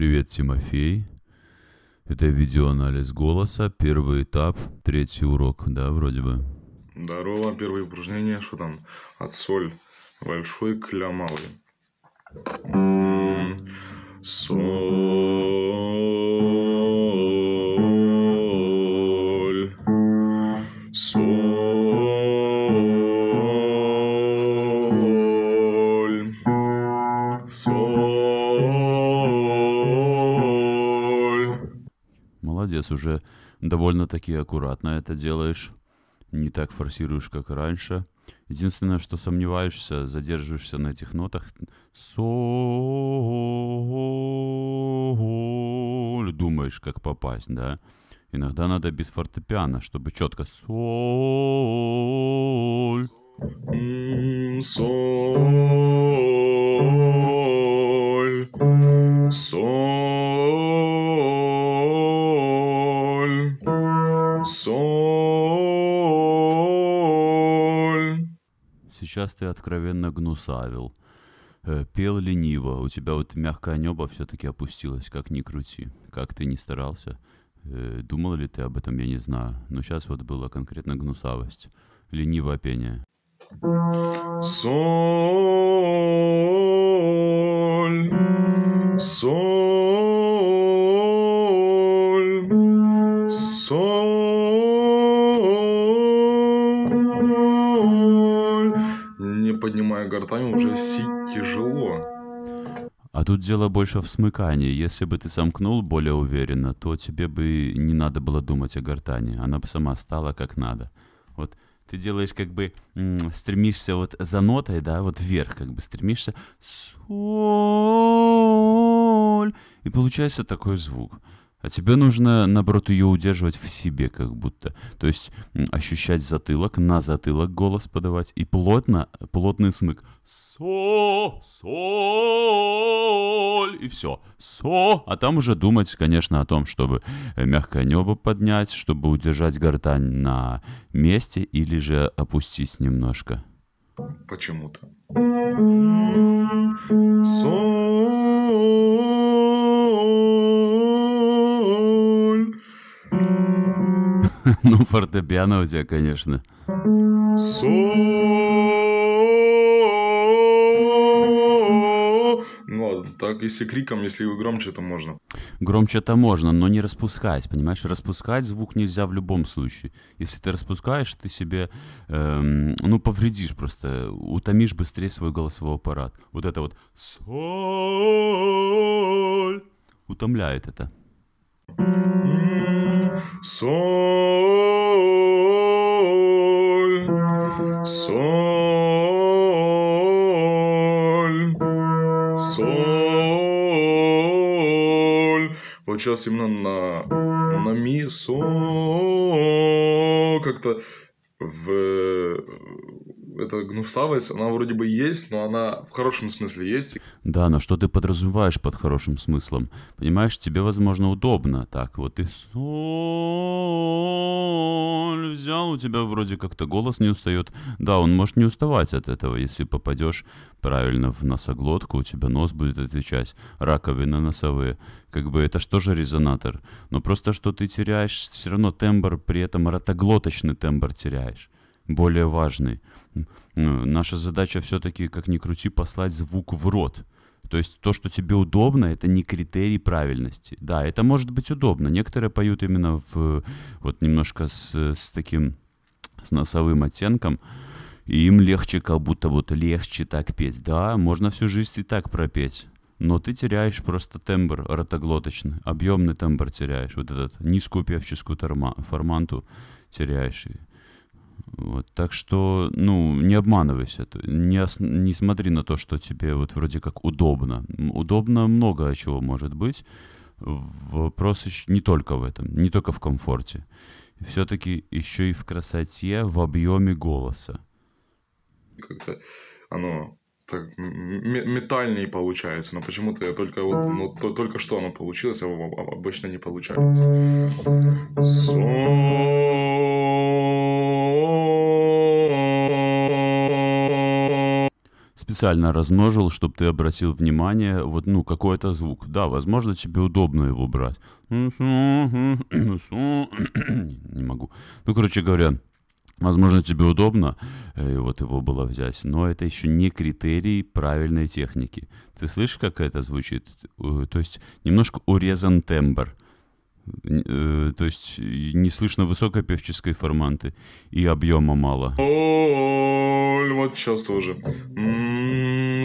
Привет, Тимофей. Это видеоанализ голоса, первый этап, третий урок, да, вроде бы? Здорово, первое упражнение, что там? От соль большой к малый. М-м-м. Соль. молодец, уже довольно-таки аккуратно это делаешь, не так форсируешь, как раньше. Единственное, что сомневаешься, задерживаешься на этих нотах. Соль. Думаешь, как попасть, да? Иногда надо без фортепиано, чтобы четко соль. Соль. Соль. соль. Сейчас ты откровенно гнусавил. Э, пел лениво, у тебя вот мягкое небо все-таки опустилось, как ни крути, как ты не старался. Э, думал ли ты об этом, я не знаю, но сейчас вот была конкретно гнусавость, лениво пение. Соль. сами уже сить тяжело. А тут дело больше в смыкании. Если бы ты сомкнул более уверенно, то тебе бы не надо было думать о гортани. Она бы сама стала как надо. Вот ты делаешь как бы, стремишься вот за нотой, да, вот вверх как бы стремишься. Соль. И получается такой звук. А тебе нужно, наоборот, ее удерживать в себе как будто. То есть ощущать затылок, на затылок голос подавать и плотно, плотный смык. Со, соль, и все. Со, а там уже думать, конечно, о том, чтобы э, мягкое небо поднять, чтобы удержать гортань на месте или же опустить немножко. Почему-то. Соль. Ну, фортепиано у тебя, конечно. Ну ладно, так если криком, если его громче, то можно. Громче-то можно, но не распускать, понимаешь? Распускать звук нельзя в любом случае. Если ты распускаешь, ты себе, эм, ну, повредишь просто, утомишь быстрее свой голосовой аппарат. Вот это вот соль утомляет это соль, соль, соль. Вот сейчас именно на, на ми, соль. Как-то в э, эта гнусавость, она вроде бы есть, но она в хорошем смысле есть. Да, но что ты подразумеваешь под хорошим смыслом? Понимаешь, тебе, возможно, удобно. Так, вот и соль взял, у тебя вроде как-то голос не устает. Да, он может не уставать от этого, если попадешь правильно в носоглотку, у тебя нос будет отвечать, раковины носовые. Как бы это что же резонатор? Но просто что ты теряешь, все равно тембр, при этом ротоглоточный тембр теряешь более важный. Э, наша задача все-таки, как ни крути, послать звук в рот. То есть то, что тебе удобно, это не критерий правильности. Да, это может быть удобно. Некоторые поют именно в, вот немножко с, с таким, с носовым оттенком. И им легче, как будто вот легче так петь. Да, можно всю жизнь и так пропеть. Но ты теряешь просто тембр ротоглоточный, объемный тембр теряешь, вот этот низкую певческую торма, форманту теряешь. Вот, так что, ну, не обманывайся, не, ос- не смотри на то, что тебе вот вроде как удобно. Удобно много чего может быть. Вопрос не только в этом, не только в комфорте. Все-таки еще и в красоте, в объеме голоса. Как-то оно так, метальнее получается, но почему-то я только вот, ну, то, только что оно получилось, а обычно не получается. Сон. специально размножил, чтобы ты обратил внимание, вот, ну, какой это звук. Да, возможно, тебе удобно его брать. Не могу. Ну, короче говоря, Возможно, тебе удобно э, и вот его было взять, но это еще не критерий правильной техники. Ты слышишь, как это звучит? Э, то есть немножко урезан тембр э, то есть не слышно высокой певческой форманты и объема мало. О, вот сейчас тоже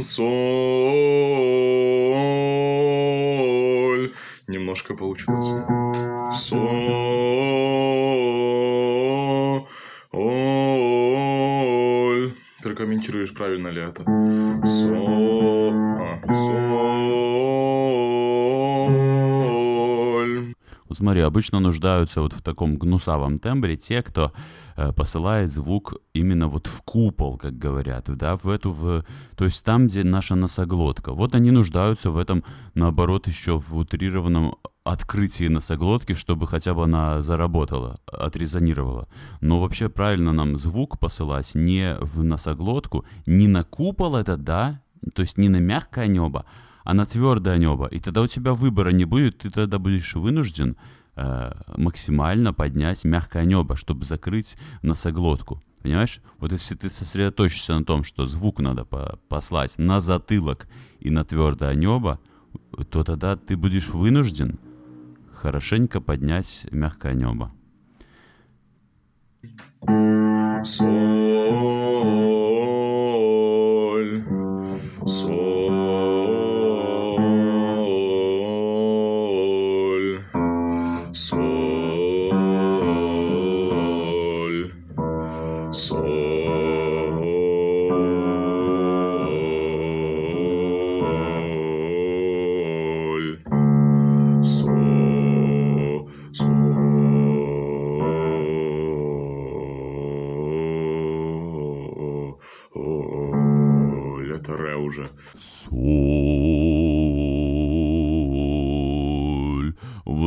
соль. Немножко получилось. Соль. Прокомментируешь, правильно ли это? Соль. А, соль. Смотри, обычно нуждаются вот в таком гнусавом тембре те, кто э, посылает звук именно вот в купол, как говорят, да, в эту, в, то есть там, где наша носоглотка. Вот они нуждаются в этом, наоборот, еще в утрированном открытии носоглотки, чтобы хотя бы она заработала, отрезонировала. Но вообще правильно нам звук посылать не в носоглотку, не на купол это, да, то есть не на мягкое небо, она твердая небо, и тогда у тебя выбора не будет, ты тогда будешь вынужден э, максимально поднять мягкое небо, чтобы закрыть носоглотку. Понимаешь? Вот если ты сосредоточишься на том, что звук надо по послать на затылок и на твердое небо, то тогда ты будешь вынужден хорошенько поднять мягкое небо. Соль. Соль.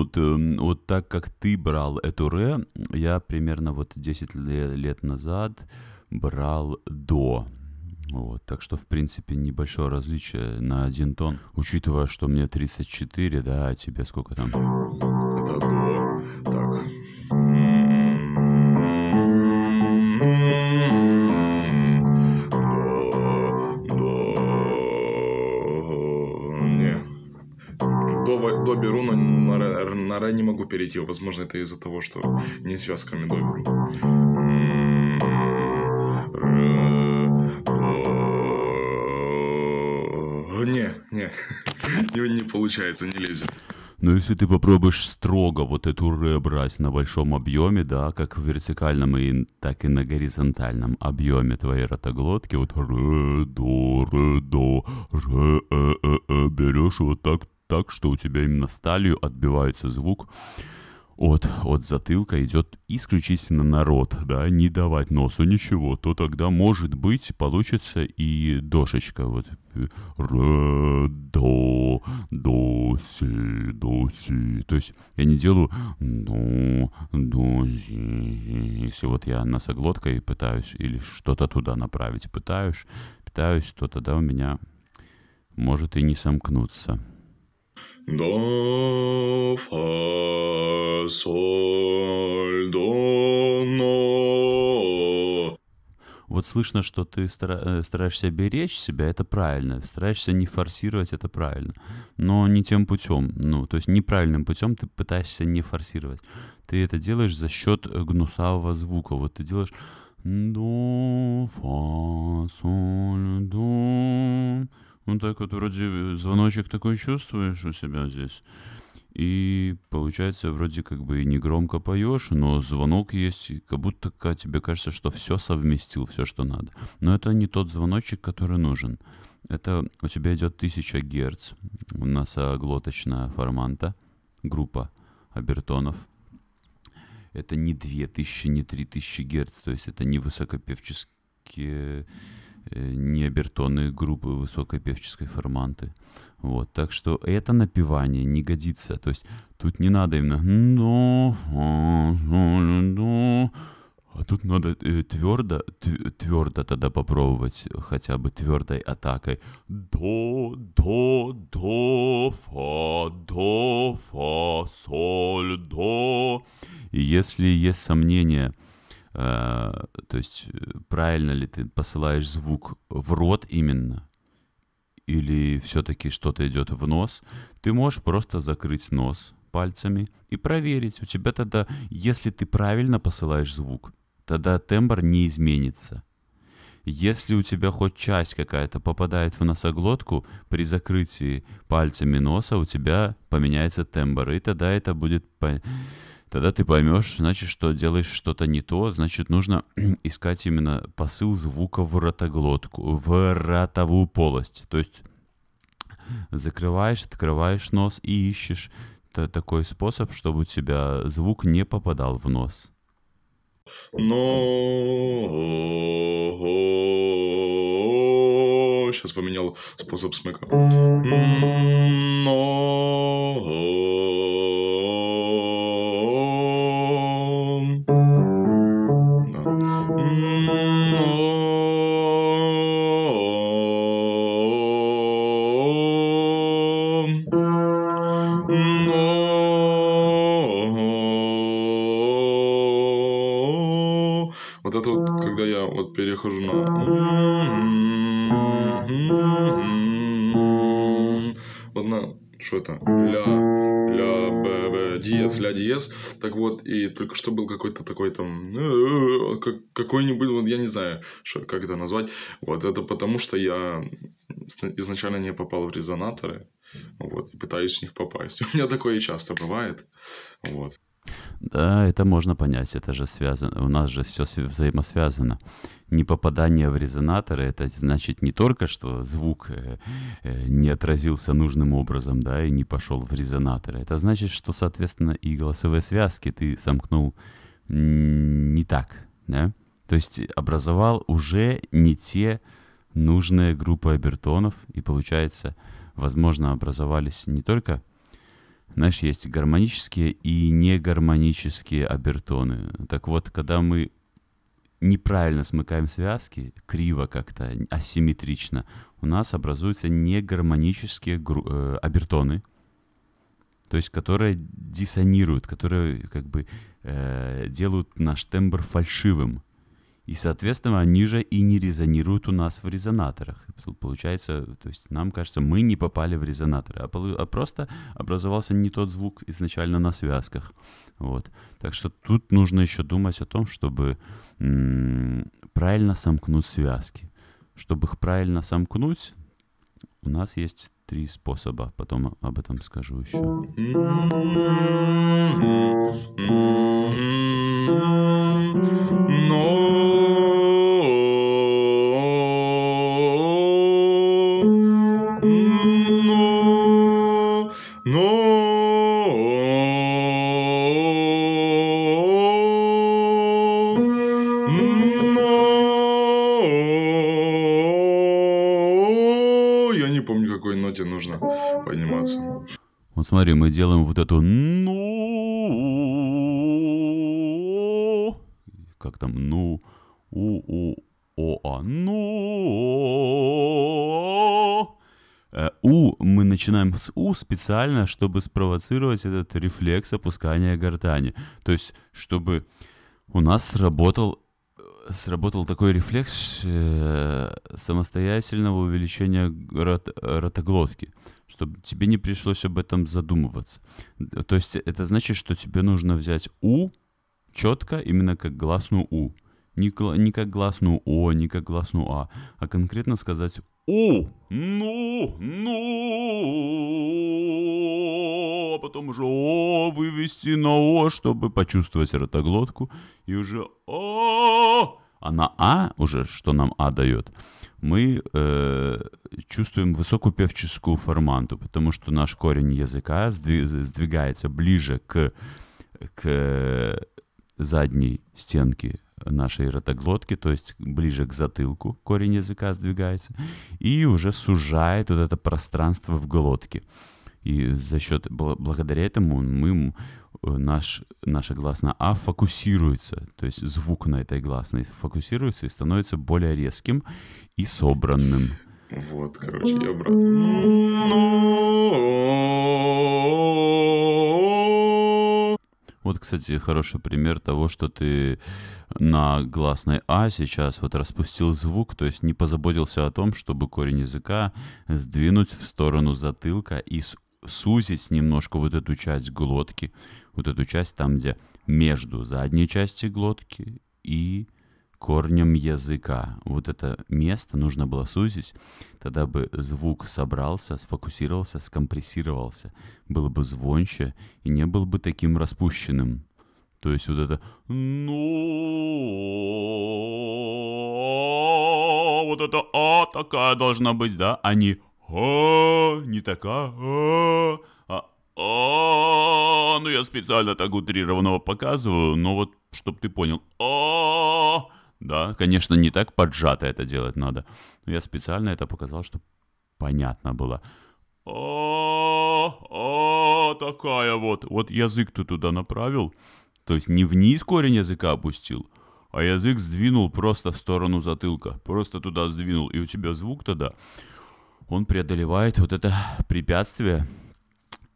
вот, эм, вот так как ты брал эту ре, я примерно вот 10 лет назад брал до. Вот, так что, в принципе, небольшое различие на один тон. Учитывая, что мне 34, да, а тебе сколько там? Это до. Так. До, до, беру на, на комара не могу перейти. Возможно, это из-за того, что не связками медовик. Не, не, не получается, не лезет. Но ну, если ты попробуешь строго вот эту «р» брать на большом объеме, да, как в вертикальном, и, так и на горизонтальном объеме твоей ротоглотки, вот «р», «до», «р», «до», «р», «э», «э», «э», берешь вот так так, что у тебя именно сталью отбивается звук от, от затылка идет исключительно народ, да, не давать носу ничего, то тогда, может быть, получится и дошечка, вот, ре, до, до, си, до, си, то есть я не делаю ну до, си, если вот я носоглоткой пытаюсь или что-то туда направить пытаюсь, пытаюсь, то тогда у меня может и не сомкнуться. До, фа, соль, до, но. Вот слышно, что ты стара- э, стараешься беречь себя, это правильно. Стараешься не форсировать, это правильно. Но не тем путем. Ну, то есть неправильным путем ты пытаешься не форсировать. Ты это делаешь за счет э, гнусавого звука. Вот ты делаешь до, фа, соль, до. Ну так вот вроде э, звоночек такой чувствуешь у себя здесь. И получается, вроде как бы и не громко поешь, но звонок есть, как будто тебе кажется, что все совместил, все, что надо. Но это не тот звоночек, который нужен. Это у тебя идет 1000 герц, у нас глоточная форманта, группа обертонов. Это не 2000, не 3000 герц, то есть это не высокопевческие Э, не обертонные группы высокой певческой форманты. Вот, так что это напевание не годится. То есть тут не надо именно... А тут надо э, твердо, твердо тогда попробовать хотя бы твердой атакой. До, до, до, фа, до, фа, соль, до. И если есть сомнения, а, то есть э, правильно ли ты посылаешь звук в рот именно, или все-таки что-то идет в нос, ты можешь просто закрыть нос пальцами и проверить. У тебя тогда, если ты правильно посылаешь звук, тогда тембр не изменится. Если у тебя хоть часть какая-то попадает в носоглотку, при закрытии пальцами носа у тебя поменяется тембр, и тогда это будет Тогда ты поймешь, значит, что делаешь что-то не то, значит, нужно искать именно посыл звука в ротоглотку, в ротовую полость. То есть закрываешь, открываешь нос и ищешь такой способ, чтобы у тебя звук не попадал в нос. Но ну, сейчас поменял способ смыка. Но м-м-м, Вот это вот, когда я вот перехожу на... Вот на... Что это? Ля, ля, б, б, диез, ля, диез. Так вот, и только что был какой-то такой там... Какой-нибудь, вот я не знаю, что, как это назвать. Вот это потому, что я изначально не попал в резонаторы вот, и пытаюсь в них попасть. У меня такое часто бывает, вот. Да, это можно понять, это же связано, у нас же все взаимосвязано. Не попадание в резонаторы, это значит не только, что звук э, э, не отразился нужным образом, да, и не пошел в резонаторы. Это значит, что, соответственно, и голосовые связки ты сомкнул не так, да? То есть образовал уже не те нужные группы обертонов, и получается, возможно, образовались не только, знаешь, есть гармонические и негармонические обертоны. Так вот, когда мы неправильно смыкаем связки, криво как-то, асимметрично, у нас образуются негармонические гру- э, обертоны, то есть которые диссонируют, которые как бы э, делают наш тембр фальшивым. И, соответственно, они же и не резонируют у нас в резонаторах. Тут получается, то есть нам кажется, мы не попали в резонаторы, а, а, просто образовался не тот звук изначально на связках. Вот. Так что тут нужно еще думать о том, чтобы м- правильно сомкнуть связки. Чтобы их правильно сомкнуть, у нас есть три способа. Потом об этом скажу еще. Но ну смотри, мы делаем вот эту ну, как там, ну, у, у, о, а, ну, э, у мы начинаем с у специально, чтобы спровоцировать этот рефлекс опускания гортани. То есть, чтобы у нас сработал сработал такой рефлекс э, самостоятельного увеличения рот, ротоглотки, чтобы тебе не пришлось об этом задумываться. То есть это значит, что тебе нужно взять «у» четко, именно как гласную «у». Не, не как гласную «о», не как гласную «а», а конкретно сказать «у», «ну», «ну», а потом уже «о» вывести на «о», чтобы почувствовать ротоглотку, и уже «о», «а» а на А уже, что нам А дает, мы э, чувствуем высокую певческую форманту, потому что наш корень языка сдвигается ближе к, к задней стенке нашей ротоглотки, то есть ближе к затылку корень языка сдвигается, и уже сужает вот это пространство в глотке. И за счет, благодаря этому мы, э, наш, наша гласная А фокусируется, то есть звук на этой гласной фокусируется и становится более резким и собранным. Вот, короче, я брат. Вот, кстати, хороший пример того, что ты на гласной А сейчас вот распустил звук, то есть не позаботился о том, чтобы корень языка сдвинуть в сторону затылка и с сузить немножко вот эту часть глотки, вот эту часть там, где между задней части глотки и корнем языка. Вот это место нужно было сузить, тогда бы звук собрался, сфокусировался, скомпрессировался, был бы звонче и не был бы таким распущенным. То есть вот это ну вот это а такая должна быть, да, а не «О, «А, не такая, а, а, а, ну я специально так утрированного показываю, но вот, чтоб ты понял, о, а». да, конечно, не так поджато это делать надо, но я специально это показал, чтобы понятно было. О, о, такая вот, вот язык ты туда направил, то есть не вниз корень языка опустил, а язык сдвинул просто в сторону затылка, просто туда сдвинул, и у тебя звук тогда... да он преодолевает вот это препятствие,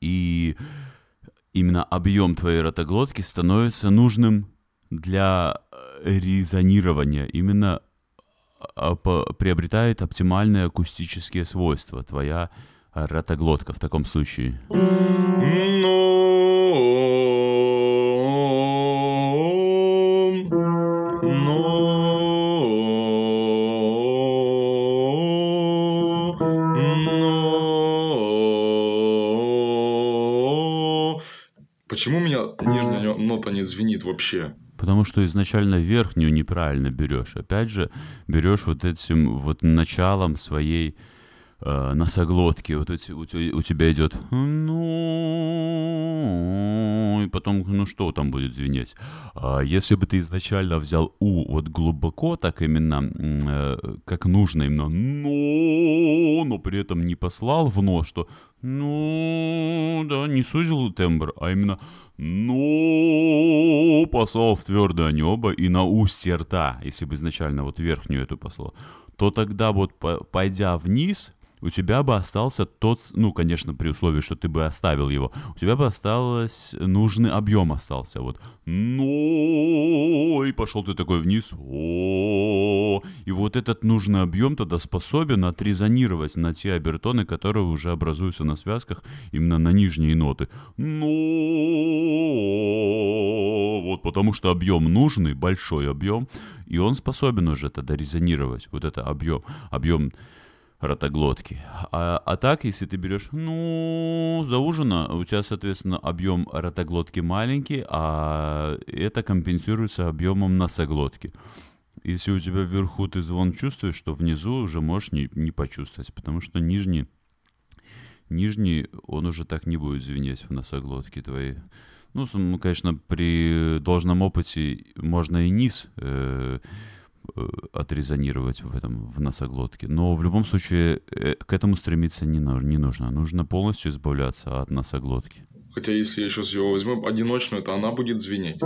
и именно объем твоей ротоглотки становится нужным для э, резонирования, именно а, приобретает оптимальные акустические свойства твоя э, ротоглотка в таком случае. Ну, не звенит вообще. Потому что изначально верхнюю неправильно берешь. Опять же, берешь вот этим вот началом своей э, носоглотки. Вот эти, у, у тебя идет ну и потом ну что там будет звенеть. А если бы ты изначально взял у вот глубоко, так именно э, как нужно именно ну, но при этом не послал в нос что ну, да, не сузил тембр, а именно ну, послал в твердое небо и на устье рта, если бы изначально вот верхнюю эту послал, то тогда вот пойдя вниз, у тебя бы остался тот, ну, конечно, при условии, что ты бы оставил его, у тебя бы осталось, нужный объем остался, вот, ну, и пошел ты такой вниз, и вот этот нужный объем тогда способен отрезонировать на те обертоны, которые уже образуются на связках, именно на нижние ноты, ну, вот, потому что объем нужный, большой объем, и он способен уже тогда резонировать, вот это объем, объем ротоглотки. А, а так, если ты берешь, ну, за ужина, у тебя, соответственно, объем ротоглотки маленький, а это компенсируется объемом носоглотки. Если у тебя вверху ты звон чувствуешь, то внизу уже можешь не, не почувствовать, потому что нижний, нижний, он уже так не будет звенеть в носоглотке твоей. Ну, конечно, при должном опыте можно и низ э, Э, отрезонировать в этом в носоглотке. Но в любом случае э, к этому стремиться не, не нужно. Нужно полностью избавляться от носоглотки. Хотя если я сейчас его возьму одиночную, то она будет звенеть.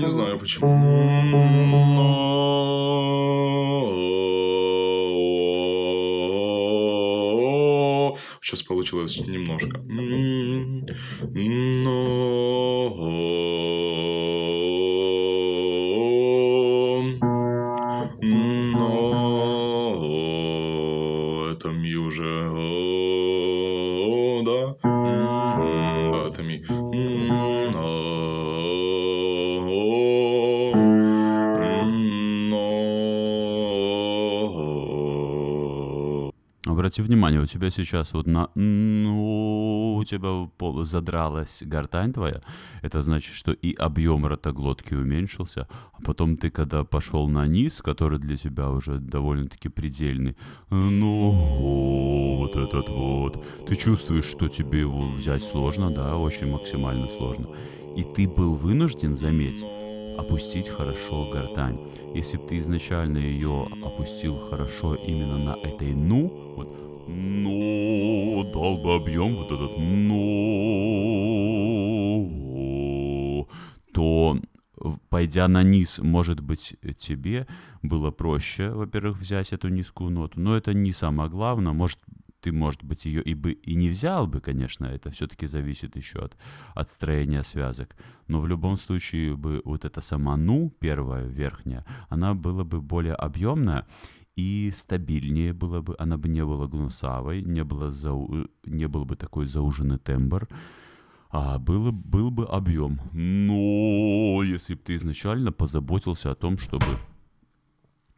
Не знаю почему. Сейчас получилось немножко. Но... Но... Это ми уже... Да? Да, это ми. Обрати внимание, у тебя сейчас вот на тебя пол... задралась гортань твоя, это значит, что и объем ротоглотки уменьшился. А потом ты, когда пошел на низ, который для тебя уже довольно-таки предельный, ну, вот этот вот, ты чувствуешь, что тебе его взять сложно, да, очень максимально сложно. И ты был вынужден, заметь, опустить хорошо гортань. Если бы ты изначально ее опустил хорошо именно на этой «ну», вот ну, дал бы объем вот этот, ну, то пойдя на низ, может быть, тебе было проще, во-первых, взять эту низкую ноту, но это не самое главное, может, ты, может быть, ее и бы и не взял бы, конечно, это все-таки зависит еще от, от строения связок. Но в любом случае бы вот эта сама ну, первая, верхняя, она была бы более объемная, и стабильнее было бы, она бы не была гнусавой, не, было зау... Э, не был бы такой зауженный тембр, а было, был бы объем. Но если бы ты изначально позаботился о том, чтобы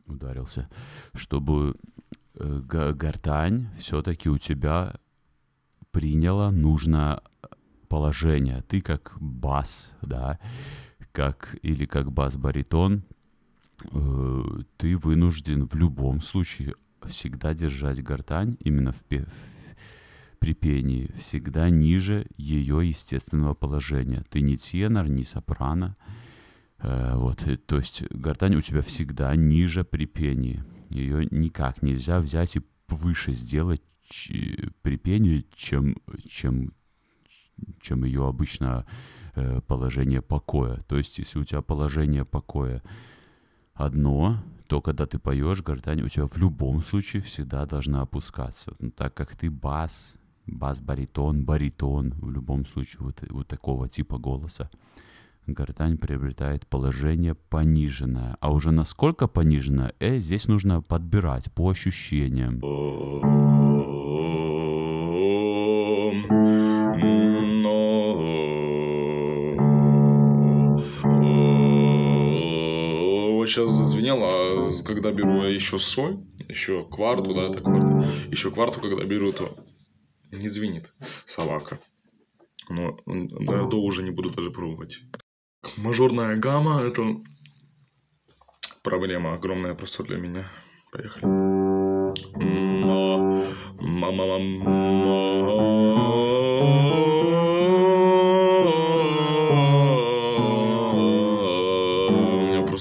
ударился, чтобы э, гортань все-таки у тебя приняла нужное положение. Ты как бас, да, как или как бас-баритон, Э, ты вынужден в любом случае всегда держать гортань именно в, пе- в, при всегда ниже ее естественного положения. Ты не тенор, не сопрано. Э, вот, и, э, то есть гортань у тебя всегда ниже припении Ее никак нельзя взять и выше сделать ч- при чем, чем, чем ее обычно э, положение покоя. То есть если у тебя положение покоя одно, то, когда ты поешь, гортань у тебя в любом случае всегда должна опускаться. Но ну, так как ты бас, бас-баритон, баритон, в любом случае вот, вот такого типа голоса, гортань приобретает положение пониженное. А уже насколько пониженное, э, здесь нужно подбирать по ощущениям. вот сейчас зазвенело, а когда беру еще соль, еще кварту, да, это кварта, еще кварту, когда беру, то не звенит собака. Но до уже не буду даже пробовать. Мажорная гамма – это проблема огромная просто для меня. Поехали. Мама, мама, мама.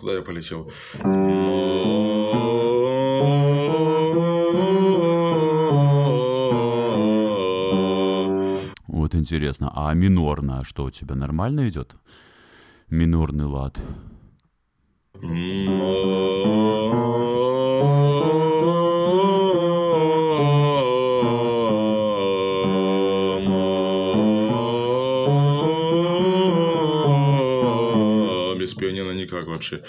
куда я полетел. Вот интересно, а минорно что у тебя нормально идет? Минорный лад. М-м-м. или как вообще?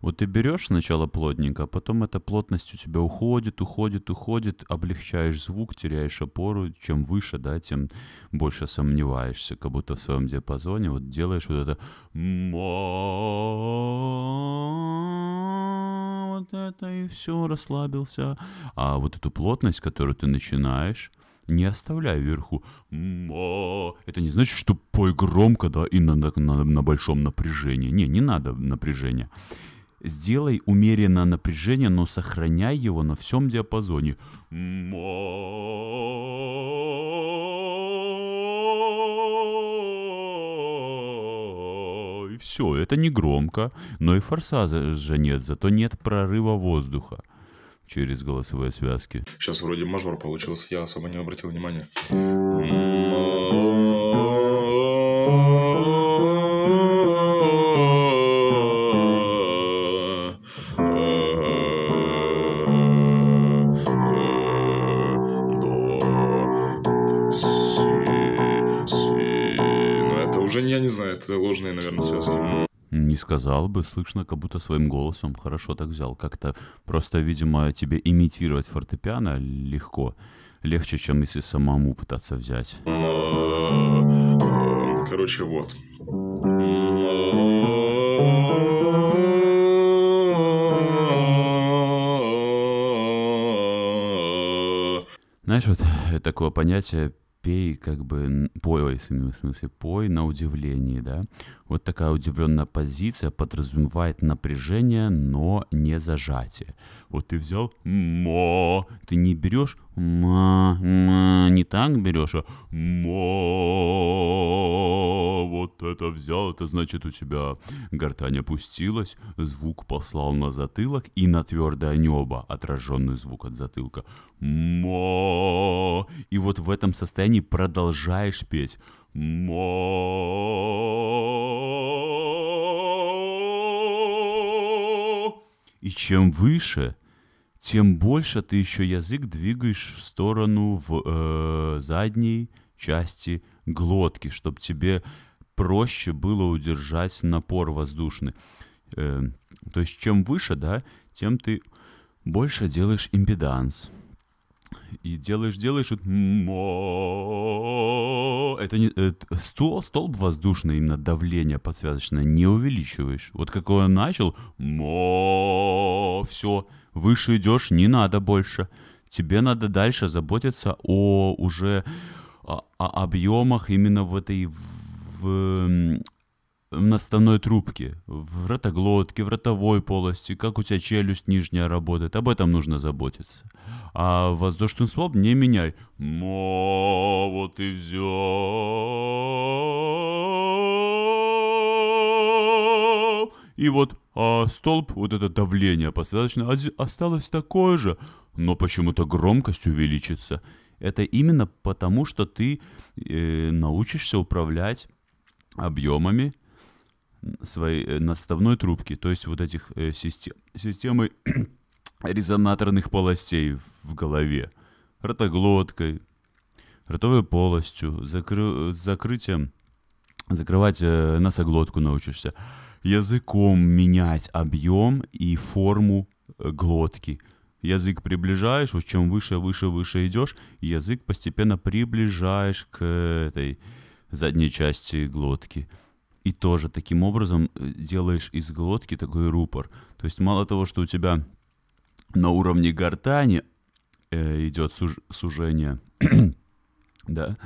Вот ты берешь сначала плотненько, а потом эта плотность у тебя уходит, уходит, уходит, облегчаешь звук, теряешь опору. Чем выше, да, тем больше сомневаешься, как будто в своем диапазоне. Вот делаешь вот это плотно, и все, расслабился. А вот эту плотность, которую ты начинаешь, не оставляй вверху. Это не значит, что пой громко, да, и на, на, на большом напряжении. Не, не надо напряжения. Сделай умеренное напряжение, но сохраняй его на всем диапазоне. все, это не громко, но и форсажа нет, зато нет прорыва воздуха через голосовые связки. Сейчас вроде мажор получился, я особо не обратил внимания. М-м-м. сказал бы, слышно, как будто своим голосом хорошо так взял. Как-то просто, видимо, тебе имитировать фортепиано легко. Легче, чем если самому пытаться взять. Короче, вот. Знаешь, вот э, такое понятие пей, как бы, пой, в смысле, пой на удивлении, да. Вот такая удивленная позиция подразумевает напряжение, но не зажатие. Вот ты взял мо, ты не берешь Ма, ма, не так берешь, а ма, вот это взял, это значит у тебя гортань опустилась, звук послал на затылок и на твердое небо, отраженный звук от затылка. Ма, и вот в этом состоянии продолжаешь петь. Ма. И чем выше, тем больше ты еще язык двигаешь в сторону в э, задней части глотки, чтобы тебе проще было удержать напор воздушный. Э, то есть чем выше, да, тем ты больше делаешь импеданс и делаешь, делаешь, вот, это не это, стол, столб воздушный, именно давление подсвязочное не увеличиваешь. Вот какое он начал, все, выше идешь, не надо больше. Тебе надо дальше заботиться о уже о, о объемах именно в этой в, в на наставной трубке в ротоглотке, в ротовой полости, как у тебя челюсть нижняя работает, об этом нужно заботиться. А воздушный слог не меняй. Мо, вот и взял. И вот а столб, вот это давление посвязочное, осталось такое же, но почему-то громкость увеличится. Это именно потому, что ты э, научишься управлять объемами, своей э, надставной трубки, то есть вот этих э, систем, системы резонаторных полостей в голове, ротоглоткой, ротовой полостью, закры, закрытием, закрывать э, носоглотку научишься, языком менять объем и форму э, глотки. Язык приближаешь, вот чем выше, выше, выше идешь, язык постепенно приближаешь к этой задней части глотки – и тоже таким образом э, делаешь из глотки такой рупор. То есть мало того, что у тебя на уровне гортани э, идет суж- сужение, да,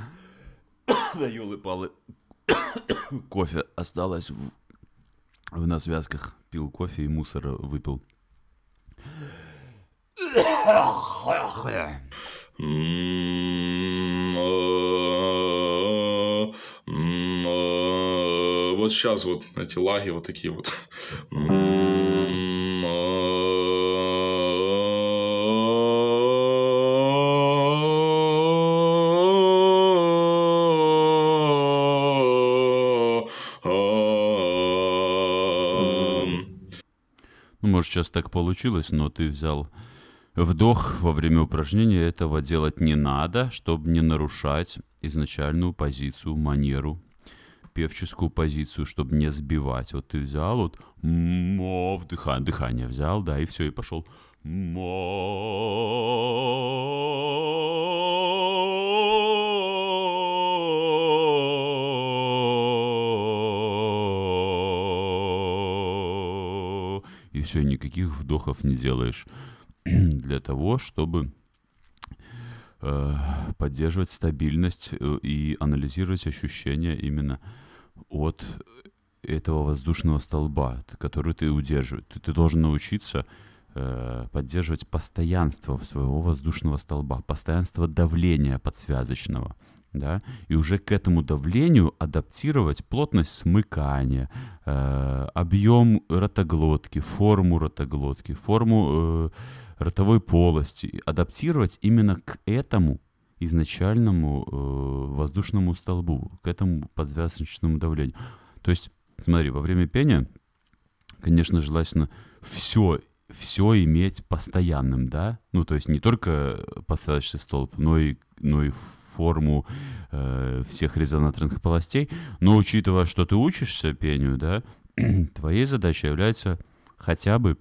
да елы-палы, кофе осталось в, в связках, пил кофе и мусор выпил. Mm-hmm. вот сейчас вот эти лаги вот такие вот. Ну, может, сейчас так получилось, но ты взял вдох во время упражнения. Этого делать не надо, чтобы не нарушать изначальную позицию, манеру певческую позицию, чтобы не сбивать. Вот ты взял, вот мо, вдыхание, дыхание взял, да, и все, и пошел. И все, никаких вдохов не делаешь для того, чтобы Э, поддерживать стабильность э, и анализировать ощущения именно от этого воздушного столба, который ты удерживаешь. Ты, ты должен научиться э, поддерживать постоянство своего воздушного столба, постоянство давления подсвязочного да, и уже к этому давлению адаптировать плотность смыкания, э, объем ротоглотки, форму ротоглотки, форму э, ротовой полости, адаптировать именно к этому изначальному э, воздушному столбу, к этому подвязочному давлению. То есть, смотри, во время пения, конечно, желательно все все иметь постоянным, да? Ну, то есть не только посадочный столб, но и, но и форму э, всех резонаторных полостей. Но учитывая, что ты учишься пению, да, твоей задачей является хотя бы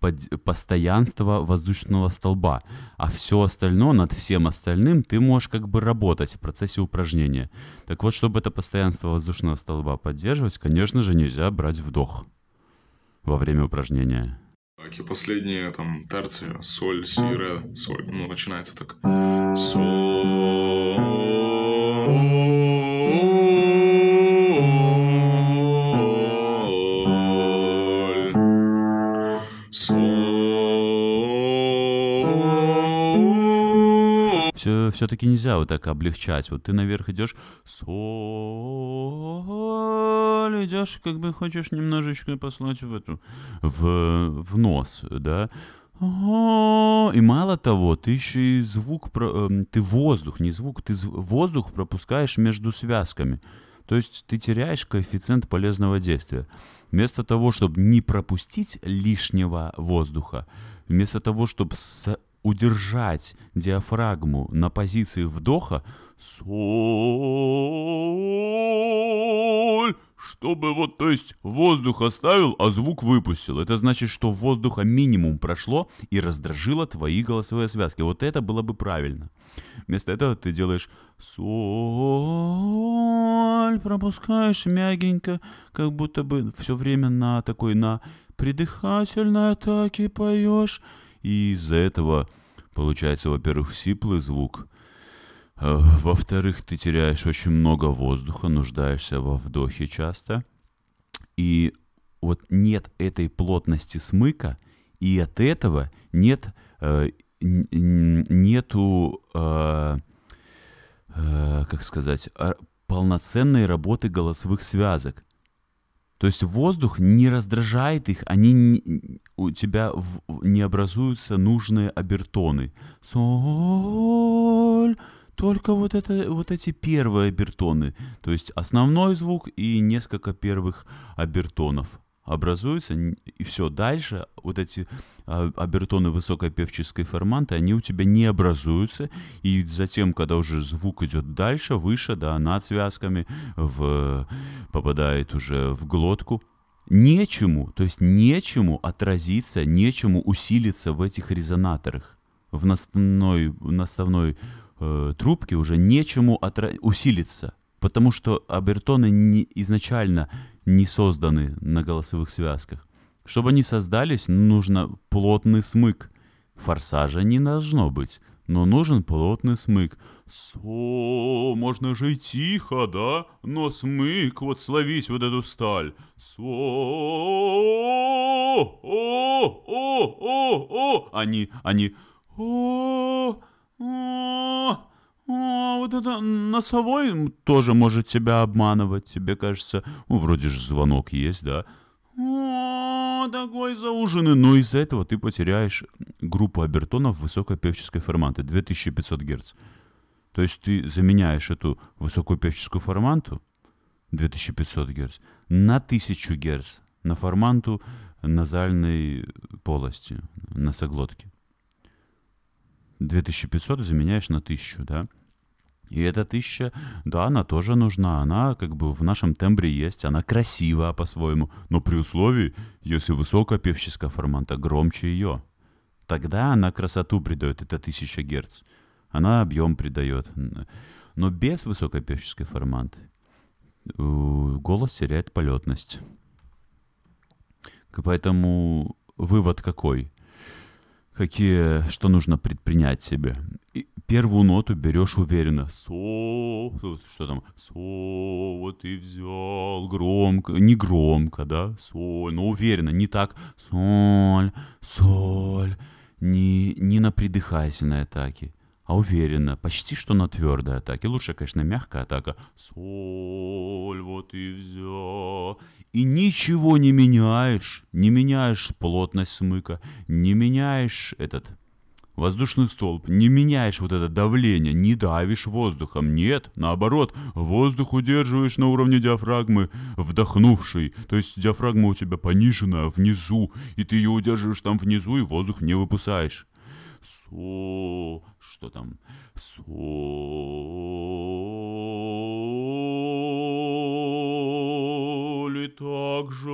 под, постоянство воздушного столба, а все остальное, над всем остальным ты можешь как бы работать в процессе упражнения. Так вот, чтобы это постоянство воздушного столба поддерживать, конечно же, нельзя брать вдох во время упражнения. Так, и последняя там терция, соль, си, ре, соль. Ну, начинается так. Соль. соль. Все, все-таки нельзя вот так облегчать. Вот ты наверх идешь соль вдоль идешь, как бы хочешь немножечко послать в эту, в, в нос, да. И мало того, ты еще и звук, эм, ты воздух, не звук, ты воздух пропускаешь между связками. То есть ты теряешь коэффициент полезного действия. Вместо того, чтобы не пропустить лишнего воздуха, вместо того, чтобы удержать диафрагму на позиции вдоха, соль, чтобы вот, то есть, воздух оставил, а звук выпустил. Это значит, что воздуха минимум прошло и раздражило твои голосовые связки. Вот это было бы правильно. Вместо этого ты делаешь соль, пропускаешь мягенько, как будто бы все время на такой, на придыхательной атаке поешь. И из-за этого получается, во-первых, сиплый звук, во-вторых, ты теряешь очень много воздуха, нуждаешься во вдохе часто. И вот нет этой плотности смыка, и от этого нет, э, нету, э, э, как сказать, а, полноценной работы голосовых связок. То есть воздух не раздражает их, они не, у тебя в, не образуются нужные обертоны. Соль, только вот, это, вот эти первые обертоны, то есть основной звук и несколько первых обертонов образуются, и все, дальше вот эти а, обертоны высокой певческой форманты, они у тебя не образуются, и затем, когда уже звук идет дальше, выше, да, над связками, в, попадает уже в глотку, нечему, то есть нечему отразиться, нечему усилиться в этих резонаторах, в наставной, в наставной э, трубки уже нечему отра- усилиться, потому что обертоны не, изначально не созданы на голосовых связках. Чтобы они создались, нужно плотный смык. Форсажа не должно быть, но нужен плотный смык. Со, можно же и тихо, да? Но смык, вот словись вот эту сталь. Со, о, о, о, о, они, они, о, «О, вот это носовой тоже может тебя обманывать, тебе кажется. Ну, вроде же звонок есть, да? О, такой зауженный. Но из-за этого ты потеряешь группу обертонов высокой певческой форматы, 2500 Гц. То есть ты заменяешь эту высокую певческую форманту 2500 Гц на 1000 Гц на форманту назальной полости, носоглотки. 2500 заменяешь на 1000, да? И эта тысяча, да, она тоже нужна, она как бы в нашем тембре есть, она красивая по-своему, но при условии, если высокая певческая форманта, громче ее. Тогда она красоту придает, это тысяча герц. Она объем придает. Но без высокой певческой форманты э, голос теряет полетность. Поэтому вывод какой? какие, что нужно предпринять себе. И первую ноту берешь уверенно. Со, что там, со, вот и взял громко, не громко, да, соль, но уверенно, не так, соль, соль, не, не на придыхательной атаке а уверенно, почти что на твердой атаке. Лучше, конечно, мягкая атака. Соль вот и взял. И ничего не меняешь. Не меняешь плотность смыка, не меняешь этот воздушный столб, не меняешь вот это давление, не давишь воздухом. Нет, наоборот, воздух удерживаешь на уровне диафрагмы, вдохнувший. То есть диафрагма у тебя пониженная внизу, и ты ее удерживаешь там внизу, и воздух не выпускаешь со, что там, соль, и также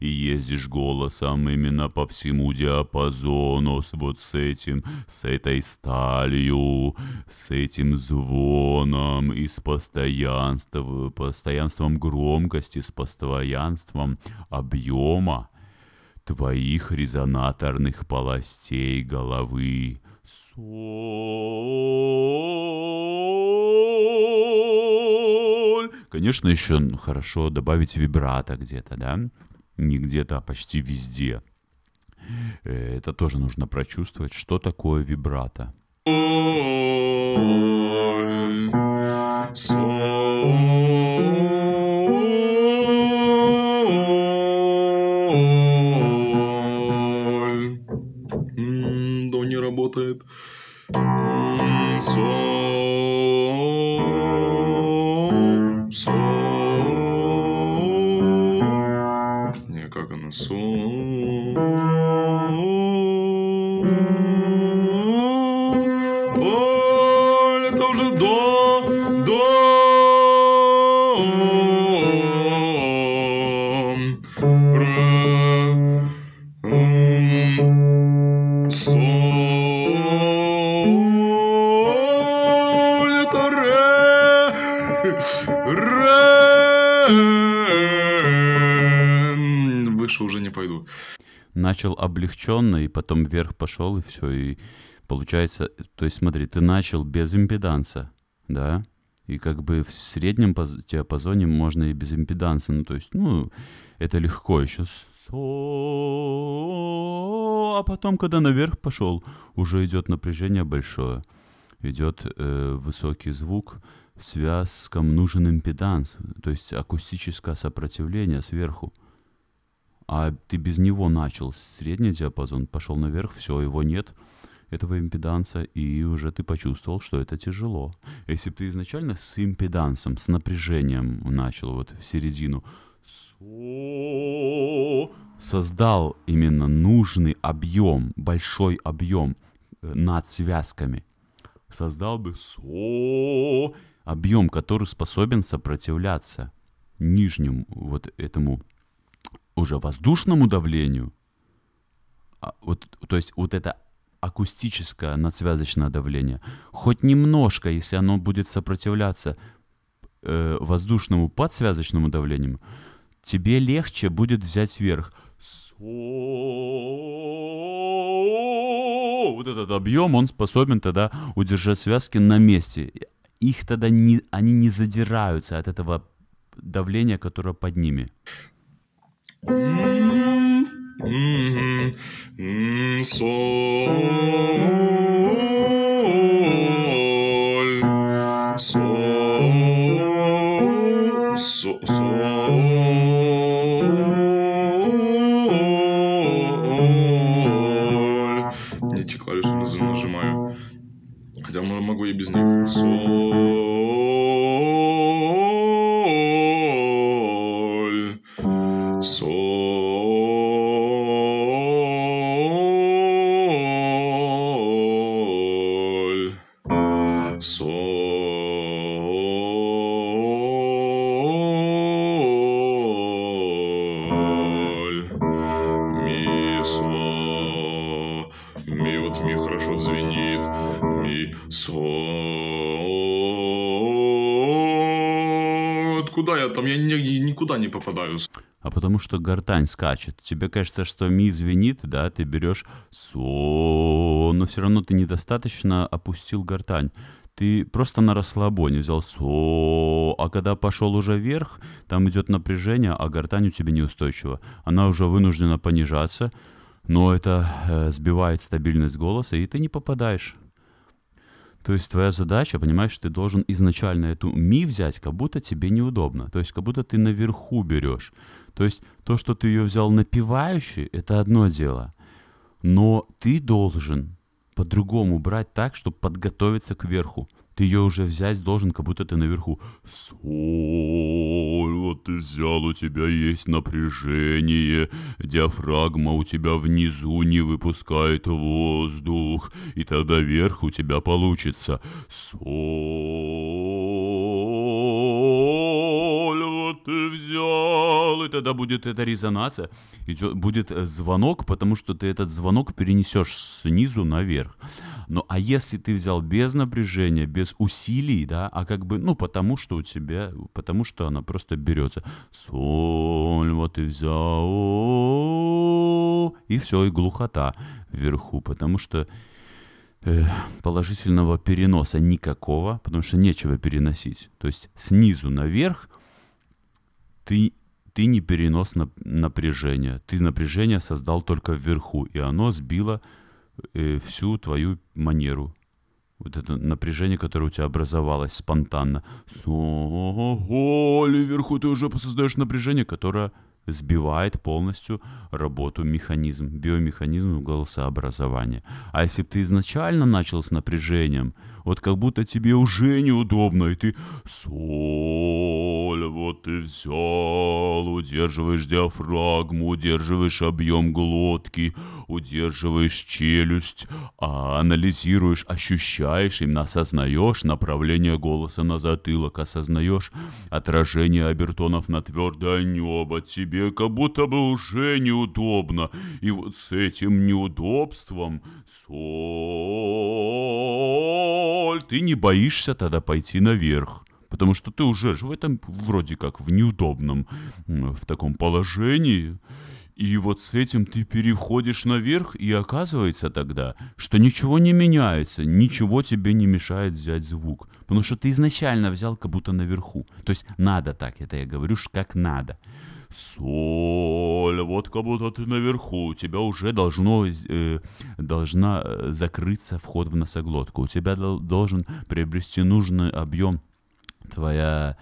и ездишь голосом именно по всему диапазону, вот с этим, с этой сталью, с этим звоном и с постоянством, постоянством громкости, с постоянством объема твоих резонаторных полостей головы. Соль. Конечно, еще хорошо добавить вибрато где-то, да? Не где-то, а почти везде. Э, это тоже нужно прочувствовать, что такое вибрато. Соль. Isso. облегченно, и потом вверх пошел, и все. И получается, то есть смотри, ты начал без импеданса, да, и как бы в среднем диапазоне можно и без импеданса. Ну, то есть, ну, это легко еще. А потом, когда наверх пошел, уже идет напряжение большое. Идет э, высокий звук, связкам нужен импеданс, то есть акустическое сопротивление сверху а ты без него начал средний диапазон, пошел наверх, все, его нет, этого импеданса, и уже ты почувствовал, что это тяжело. Если бы ты изначально с импедансом, с напряжением начал вот в середину, создал именно нужный объем, большой объем э, над связками, создал бы объем, который способен сопротивляться нижнему вот этому уже воздушному давлению, а вот, то есть вот это акустическое надсвязочное давление, хоть немножко, если оно будет сопротивляться э, воздушному подсвязочному давлению, тебе легче будет взять вверх. Вот этот объем, он способен тогда удержать связки на месте. Их тогда не, они не задираются от этого давления, которое под ними соль, Эти клавиши нажимаю, хотя могу и без них. Соль. никуда не попадаю. А потому что гортань скачет. Тебе кажется, что ми звенит, да, ты берешь со, но все равно ты недостаточно опустил гортань ты просто на расслабоне взял со, а когда пошел уже вверх, там идет напряжение, а гортань у тебя неустойчива. Она уже вынуждена понижаться, но это э, сбивает стабильность голоса, и ты не попадаешь. То есть твоя задача, понимаешь, ты должен изначально эту ми взять, как будто тебе неудобно. То есть как будто ты наверху берешь. То есть то, что ты ее взял напивающий, это одно дело. Но ты должен по-другому брать так, чтобы подготовиться к верху. Ты ее уже взять должен, как будто ты наверху. Соль, вот ты взял, у тебя есть напряжение, диафрагма у тебя внизу не выпускает воздух, и тогда вверх у тебя получится. Соль, вот ты взял, тобой тогда будет эта резонация, идет, будет э, звонок, потому что ты этот звонок перенесешь снизу наверх. Ну, а если ты взял без напряжения, без усилий, да, а как бы, ну, потому что у тебя, потому что она просто берется. Соль, вот и взял, и все, и глухота вверху, потому что э, положительного переноса никакого, потому что нечего переносить. То есть снизу наверх ты ты не перенос на напряжения. Ты напряжение создал только вверху, и оно сбило э, всю твою манеру. Вот это напряжение, которое у тебя образовалось спонтанно. Ого, вверху ты уже создаешь напряжение, которое сбивает полностью работу механизм, биомеханизм голосообразования. А если бы ты изначально начал с напряжением, вот как будто тебе уже неудобно, и ты соль, вот ты взял, удерживаешь диафрагму, удерживаешь объем глотки, удерживаешь челюсть, а анализируешь, ощущаешь, именно осознаешь направление голоса на затылок, осознаешь отражение обертонов на твердое небо, тебе как будто бы уже неудобно, и вот с этим неудобством соль, ноль, ты не боишься тогда пойти наверх. Потому что ты уже же в этом вроде как в неудобном, в таком положении. И вот с этим ты переходишь наверх, и оказывается тогда, что ничего не меняется, ничего тебе не мешает взять звук. Потому что ты изначально взял как будто наверху. То есть надо так, это я говорю, как надо. Соль, вот как будто ты наверху, у тебя уже должно, э, должна э, закрыться вход в носоглотку, у тебя должен приобрести нужный объем твоя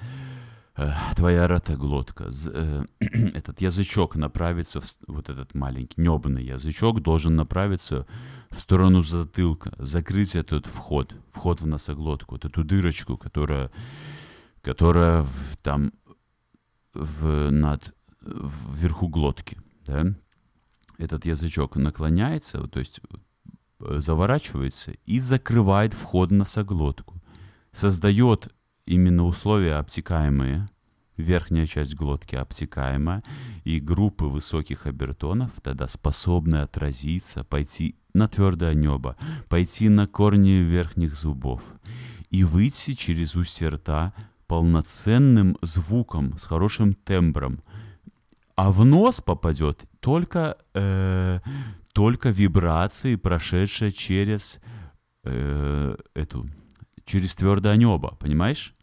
э, твоя ротоглотка, э, этот язычок направится, в, вот этот маленький небный язычок должен направиться в сторону затылка, закрыть этот вход, вход в носоглотку, вот эту дырочку, которая, которая в, там в, над вверху глотки. Да? Этот язычок наклоняется, то есть э, заворачивается и закрывает вход в носоглотку. Создает именно условия обтекаемые, верхняя часть глотки обтекаемая и группы высоких обертонов тогда способны отразиться, пойти на твердое небо, пойти на корни верхних зубов и выйти через устье рта полноценным звуком, с хорошим тембром – а в нос попадет только, э, только вибрации, прошедшие через э, эту, через твердое небо, понимаешь?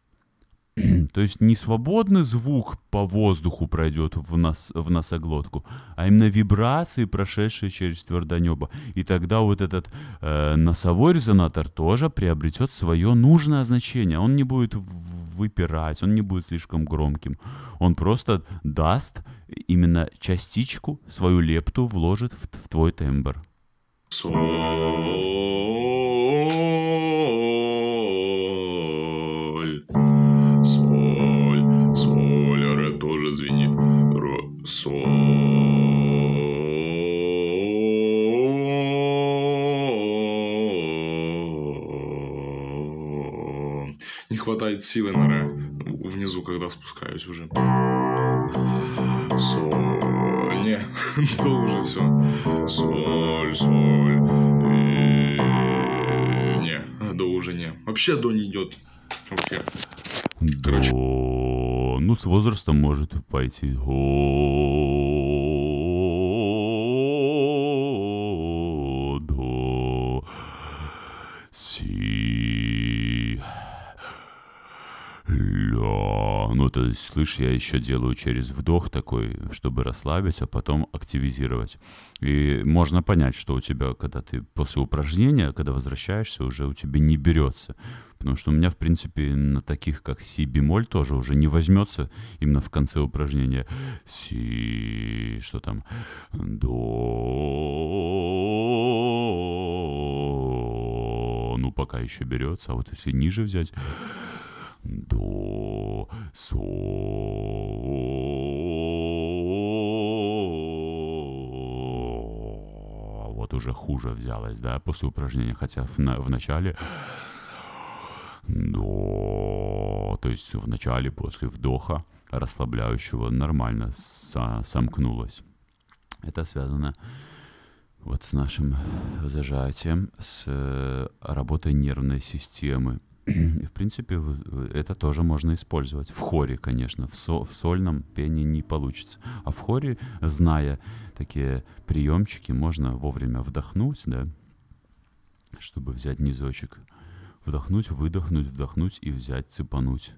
То есть не свободный звук по воздуху пройдет в, нос, в носоглотку, а именно вибрации, прошедшие через твердое небо. И тогда вот этот э, носовой резонатор тоже приобретет свое нужное значение. Он не будет выпирать, он не будет слишком громким. Он просто даст именно частичку, свою лепту вложит в, в твой тембр. Слово. хватает силы на ре внизу, когда спускаюсь уже. Соль. Не, то уже все. Соль, соль. Не, до уже не. Вообще до не идет. Вообще. До... Ну, с возрастом может пойти. До... Си. работаю. Слышь, я еще делаю через вдох такой, чтобы расслабить, а потом активизировать. И можно понять, что у тебя, когда ты после упражнения, когда возвращаешься, уже у тебя не берется. Потому что у меня, в принципе, на таких, как си бемоль, тоже уже не возьмется именно в конце упражнения. Си, что там? До. Ну, пока еще берется. А вот если ниже взять до со. Вот уже хуже взялось, да, после упражнения, хотя в, на, в начале до, то есть в начале после вдоха расслабляющего нормально сомкнулось. Это связано вот с нашим зажатием, с э, работой нервной системы. И, в принципе, это тоже можно использовать. В хоре, конечно, в, со, в сольном пении не получится. А в хоре, зная такие приемчики, можно вовремя вдохнуть, да, чтобы взять низочек. Вдохнуть, выдохнуть, вдохнуть и взять, цепануть.